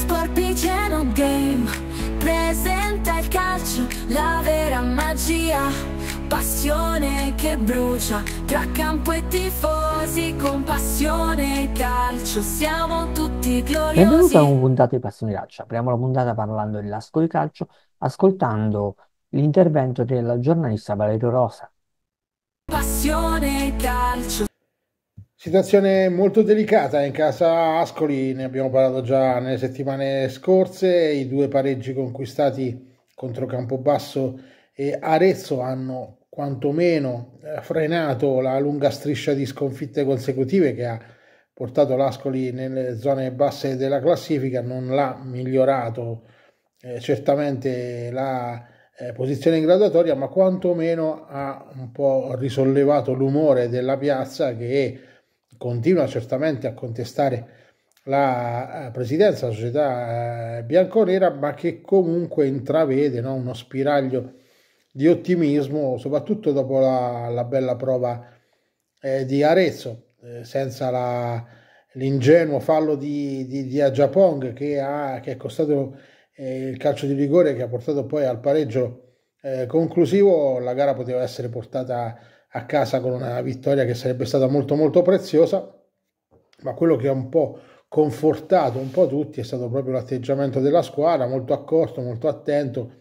Sporpiceno Game presenta il calcio, la vera magia, passione che brucia, tra campo e tifosi con passione e calcio, siamo tutti gloriosi. Benvenuti a un puntato di Passione Calcio, apriamo la puntata parlando dell'asco di calcio, ascoltando l'intervento del giornalista Valerio Rosa. Passione e calcio. Situazione molto delicata in casa Ascoli, ne abbiamo parlato già nelle settimane scorse, i due pareggi conquistati contro Campobasso e Arezzo hanno quantomeno eh, frenato la lunga striscia di sconfitte consecutive che ha portato l'Ascoli nelle zone basse della classifica, non l'ha migliorato eh, certamente la eh, posizione in graduatoria, ma quantomeno ha un po' risollevato l'umore della piazza che continua certamente a contestare la eh, presidenza della società eh, bianconera, ma che comunque intravede no, uno spiraglio di ottimismo, soprattutto dopo la, la bella prova eh, di Arezzo, eh, senza la, l'ingenuo fallo di, di, di Agiapong che, ha, che è costato eh, il calcio di rigore che ha portato poi al pareggio eh, conclusivo, la gara poteva essere portata a casa con una vittoria che sarebbe stata molto molto preziosa, ma quello che ha un po' confortato un po' tutti è stato proprio l'atteggiamento della squadra, molto accorto, molto attento,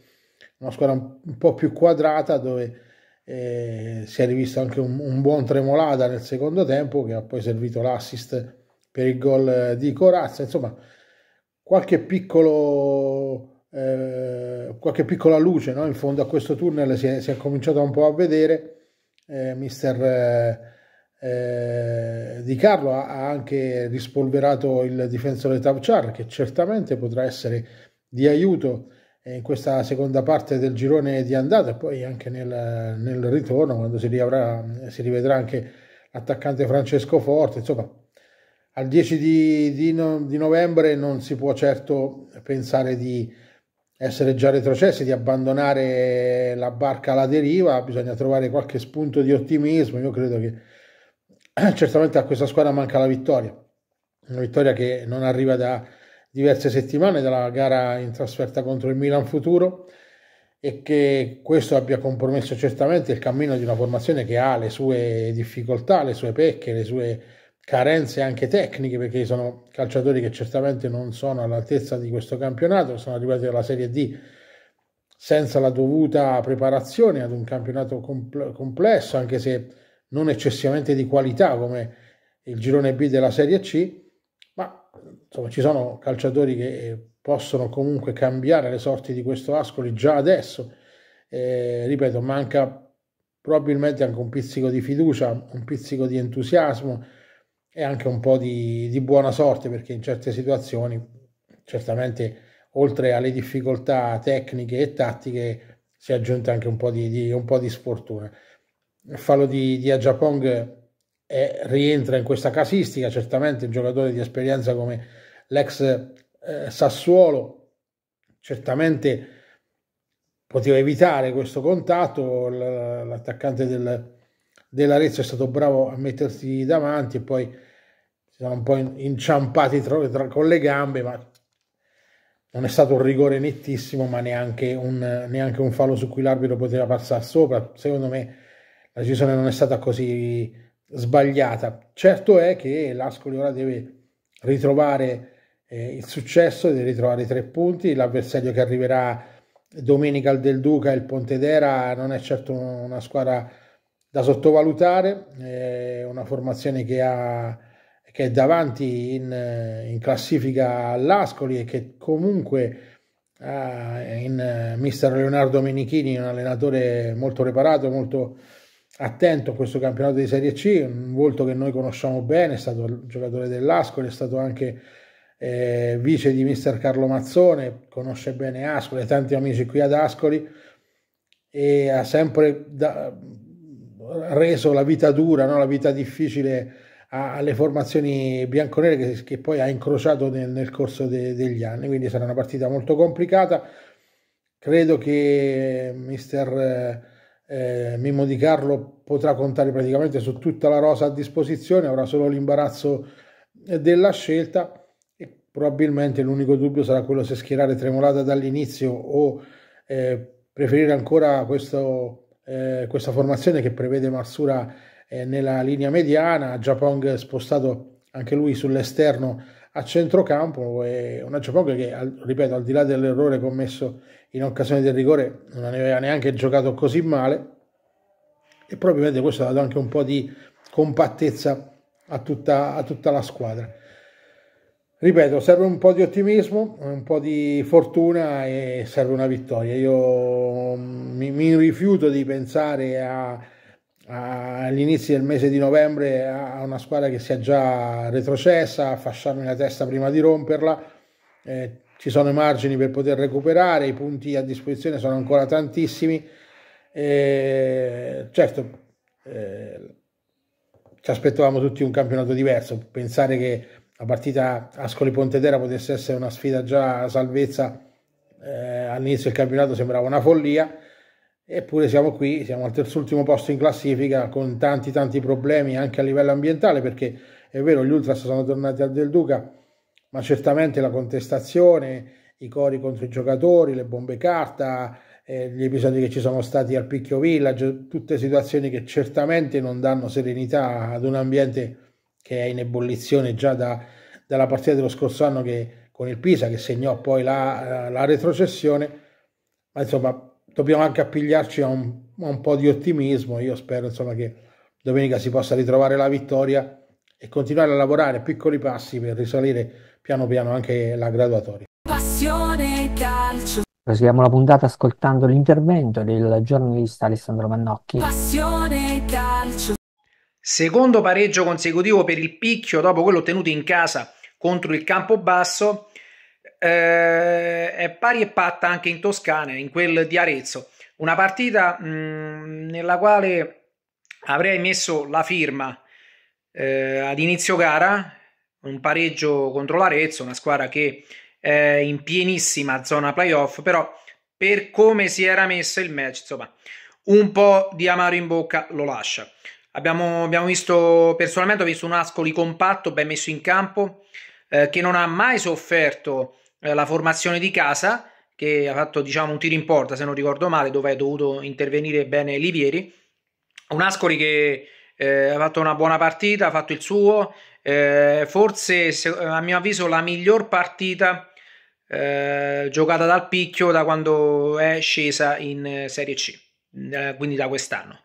una squadra un po' più quadrata dove eh, si è rivisto anche un, un, buon tremolata nel secondo tempo che ha poi servito l'assist per il gol di Corazza, insomma qualche piccolo... Eh, qualche piccola luce no? in fondo a questo tunnel si è, si è cominciato un po' a vedere eh, mister eh, Di Carlo ha anche rispolverato il difensore Tavchar che certamente potrà essere di aiuto in questa seconda parte del girone di andata e poi anche nel, nel ritorno quando si, riavrà, si rivedrà anche l'attaccante Francesco Forte insomma al 10 di, di, no, di novembre non si può certo pensare di essere già retrocessi, di abbandonare la barca alla deriva, bisogna trovare qualche spunto di ottimismo. Io credo che certamente a questa squadra manca la vittoria, una vittoria che non arriva da diverse settimane dalla gara in trasferta contro il Milan futuro e che questo abbia compromesso certamente il cammino di una formazione che ha le sue difficoltà, le sue pecche, le sue carenze anche tecniche perché sono calciatori che certamente non sono all'altezza di questo campionato, sono arrivati dalla Serie D senza la dovuta preparazione ad un campionato complesso, anche se non eccessivamente di qualità come il girone B della Serie C, ma insomma ci sono calciatori che eh, possono comunque cambiare le sorti di questo Ascoli già adesso. Eh, ripeto, manca probabilmente anche un pizzico di fiducia, un pizzico di entusiasmo, e anche un po' di, di buona sorte perché in certe situazioni certamente oltre alle difficoltà tecniche e tattiche si è aggiunta anche un po' di, di, un po di sfortuna. Il fallo di, di Ajapong è, rientra in questa casistica, certamente un giocatore di esperienza come l'ex eh, Sassuolo, certamente poteva evitare questo contatto, l'attaccante del, dell'Arezzo è stato bravo a mettersi davanti e poi si sono un po' inciampati tra, tra, con le gambe, ma non è stato un rigore nettissimo, ma neanche un, neanche un fallo su cui l'arbitro poteva passare sopra. Secondo me la decisione non è stata così sbagliata. Certo è che l'Ascoli ora deve ritrovare eh, il successo, deve ritrovare i tre punti, l'avversario che arriverà domenica al Del Duca, e il Pontedera, non è certo una squadra da sottovalutare, è una formazione che, ha, che è davanti in, in classifica all'Ascoli e che comunque ha in mister Leonardo Menichini, un allenatore molto preparato, molto attento a questo campionato di Serie C, un volto che noi conosciamo bene, è stato giocatore dell'Ascoli, è stato anche eh, vice di mister Carlo Mazzone, conosce bene Ascoli, tanti amici qui ad Ascoli e ha sempre da, reso la vita dura, no? la vita difficile alle formazioni bianconere che, che poi ha incrociato nel, nel corso de, degli anni, quindi sarà una partita molto complicata. Credo che mister eh, Mimmo Di Carlo potrà contare praticamente su tutta la rosa a disposizione, avrà solo l'imbarazzo della scelta e probabilmente l'unico dubbio sarà quello se schierare Tremolata dall'inizio o eh, preferire ancora questo eh, questa formazione che prevede Marsura eh, nella linea mediana, Giappong spostato anche lui sull'esterno a centrocampo e una Giappong che, al, ripeto, al di là dell'errore commesso in occasione del rigore, non aveva neanche giocato così male e probabilmente questo ha dato anche un po' di compattezza a tutta, a tutta la squadra ripeto, serve un po' di ottimismo, un po' di fortuna e serve una vittoria. Io mm, mi, mi rifiuto di pensare a, a, agli del mese di novembre a una squadra che sia già retrocessa, a fasciarmi la testa prima di romperla. Eh, ci sono i margini per poter recuperare, i punti a disposizione sono ancora tantissimi. Eh, certo, eh, ci aspettavamo tutti un campionato diverso. Pensare che la partita Ascoli-Pontedera potesse essere una sfida già a salvezza eh, all'inizio del campionato sembrava una follia eppure siamo qui, siamo al terzultimo posto in classifica con tanti tanti problemi anche a livello ambientale perché è vero gli Ultras sono tornati al Del Duca ma certamente la contestazione, i cori contro i giocatori, le bombe carta, eh, gli episodi che ci sono stati al Picchio Village, tutte situazioni che certamente non danno serenità ad un ambiente che è in ebollizione già da, dalla partita dello scorso anno che, con il Pisa che segnò poi la, la retrocessione, ma insomma dobbiamo anche appigliarci a un, a un, po' di ottimismo, io spero insomma che domenica si possa ritrovare la vittoria e continuare a lavorare piccoli passi per risalire piano piano anche la graduatoria. Passione calcio. Proseguiamo la puntata ascoltando l'intervento del giornalista Alessandro Mannocchi. Passione calcio. Secondo pareggio consecutivo per il picchio dopo quello ottenuto in casa contro il Campobasso, eh, è pari e patta anche in Toscana, in quel di Arezzo. Una partita mh, mm, nella quale avrei messo la firma eh, ad inizio gara, un pareggio contro l'Arezzo, una squadra che è in pienissima zona playoff, però per come si era messo il match, insomma, un po' di amaro in bocca lo lascia. Abbiamo, abbiamo visto, personalmente ho visto un Ascoli compatto, ben messo in campo, eh, che non ha mai sofferto eh, la formazione di casa, che ha fatto diciamo, un tiro in porta, se non ricordo male, dove è dovuto intervenire bene Livieri. Un Ascoli che eh, ha fatto una buona partita, ha fatto il suo, eh, forse se, a mio avviso la miglior partita eh, giocata dal picchio da quando è scesa in eh, Serie C. Eh, quindi da quest'anno.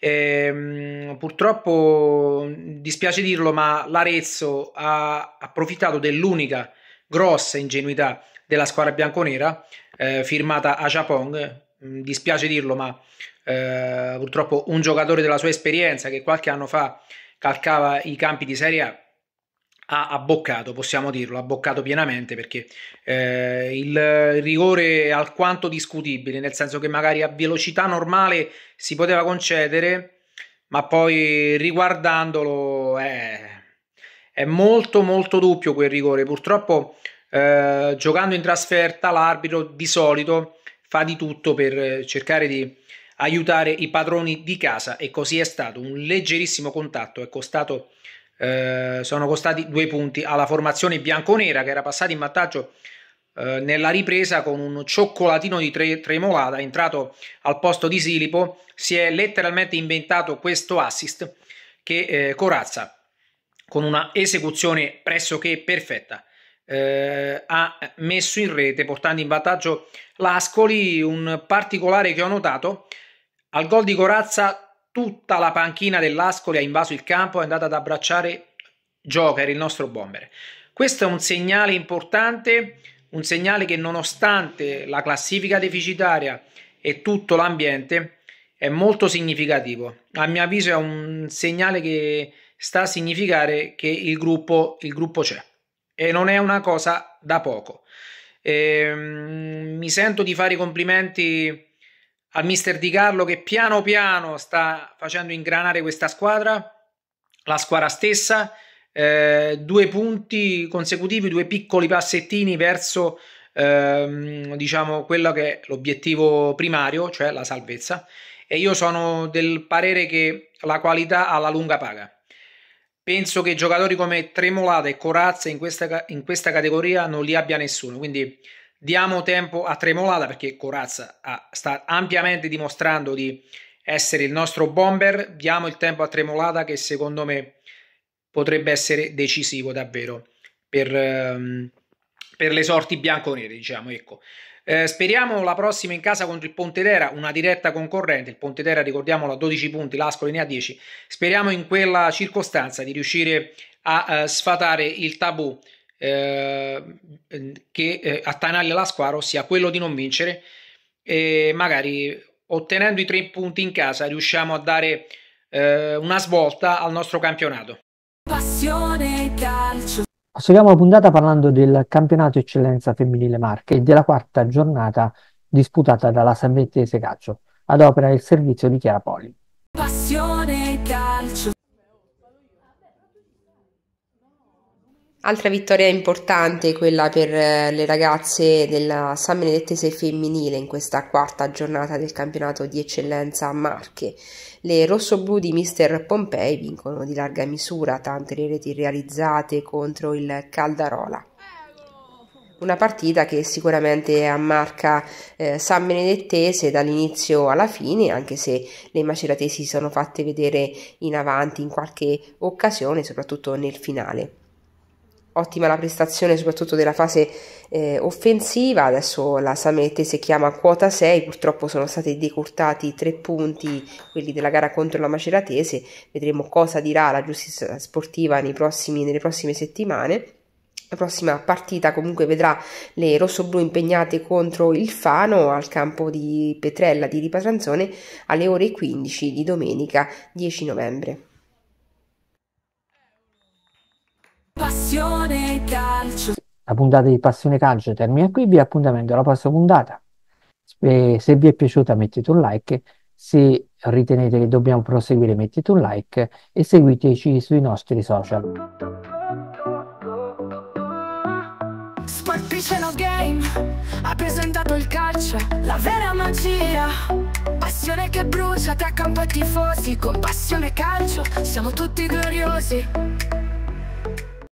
E, ehm, purtroppo dispiace dirlo, ma l'Arezzo ha approfittato dell'unica grossa ingenuità della squadra bianconera eh, firmata a Japong. Dispiace dirlo, ma eh, purtroppo un giocatore della sua esperienza che qualche anno fa calcava i campi di Serie A ha abboccato, possiamo dirlo, ha abboccato pienamente perché eh, il rigore è alquanto discutibile, nel senso che magari a velocità normale si poteva concedere, ma poi riguardandolo eh, è molto molto dubbio quel rigore. Purtroppo eh, giocando in trasferta l'arbitro di solito fa di tutto per cercare di aiutare i padroni di casa e così è stato un leggerissimo contatto, è costato eh, sono costati due punti alla formazione bianconera che era passata in vantaggio eh, nella ripresa con un cioccolatino di tre, Tremolata entrato al posto di Silipo si è letteralmente inventato questo assist che eh, Corazza con una esecuzione pressoché perfetta eh, ha messo in rete portando in vantaggio l'Ascoli un particolare che ho notato al gol di Corazza tutta la panchina dell'Ascoli ha invaso il campo, è andata ad abbracciare Joker, il nostro bomber. Questo è un segnale importante, un segnale che nonostante la classifica deficitaria e tutto l'ambiente è molto significativo. A mio avviso è un segnale che sta a significare che il gruppo, il gruppo c'è e non è una cosa da poco. Ehm, mi sento di fare i complimenti al mister Di Carlo che piano piano sta facendo ingranare questa squadra, la squadra stessa, eh, due punti consecutivi, due piccoli passettini verso ehm, diciamo quello che è l'obiettivo primario, cioè la salvezza. E io sono del parere che la qualità alla lunga paga. Penso che giocatori come Tremolata e Corazza in questa, in questa categoria non li abbia nessuno. Quindi Diamo tempo a Tremolada perché Corazza ha, sta ampiamente dimostrando di essere il nostro bomber. Diamo il tempo a Tremolada che secondo me potrebbe essere decisivo davvero per, ehm, per le sorti bianco-nere, diciamo, ecco. Eh, speriamo la prossima in casa contro il Pontedera, una diretta concorrente. Il Pontedera, ricordiamolo, a 12 punti, l'Ascoli ne ha 10. Speriamo in quella circostanza di riuscire a eh, sfatare il tabù Ehm, eh, che attanaglia la squadra, ossia quello di non vincere e magari ottenendo i tre punti in casa riusciamo a dare eh, una svolta al nostro campionato. Passione calcio. Proseguiamo la puntata parlando del campionato eccellenza femminile Marche e della quarta giornata disputata dalla Salvettese Calcio, ad opera del servizio di Chiara Poli. Passione calcio. Altra vittoria importante quella per eh, le ragazze della San Benedettese femminile in questa quarta giornata del campionato di eccellenza Marche. Le rossoblù di Mister Pompei vincono di larga misura tante le reti realizzate contro il Caldarola. Una partita che sicuramente ammarca eh, San Benedettese dall'inizio alla fine, anche se le maceratesi si sono fatte vedere in avanti in qualche occasione, soprattutto nel finale ottima la prestazione soprattutto della fase eh, offensiva, adesso la Samettese chiama quota 6, purtroppo sono stati decurtati tre punti quelli della gara contro la Maceratese, vedremo cosa dirà la giustizia sportiva nei prossimi, nelle prossime settimane. La prossima partita comunque vedrà le rossoblu impegnate contro il Fano al campo di Petrella di Ripatranzone alle ore 15 di domenica 10 novembre. Passione Calcio. La puntata di Passione Calcio termina qui, vi appuntamento alla prossima puntata. se vi è piaciuta mettete un like, se ritenete che dobbiamo proseguire mettete un like e seguiteci sui nostri social. Sport Piceno Game ha presentato il calcio, la vera magia. Passione che brucia, ti accampa tifosi, con passione calcio, siamo tutti gloriosi.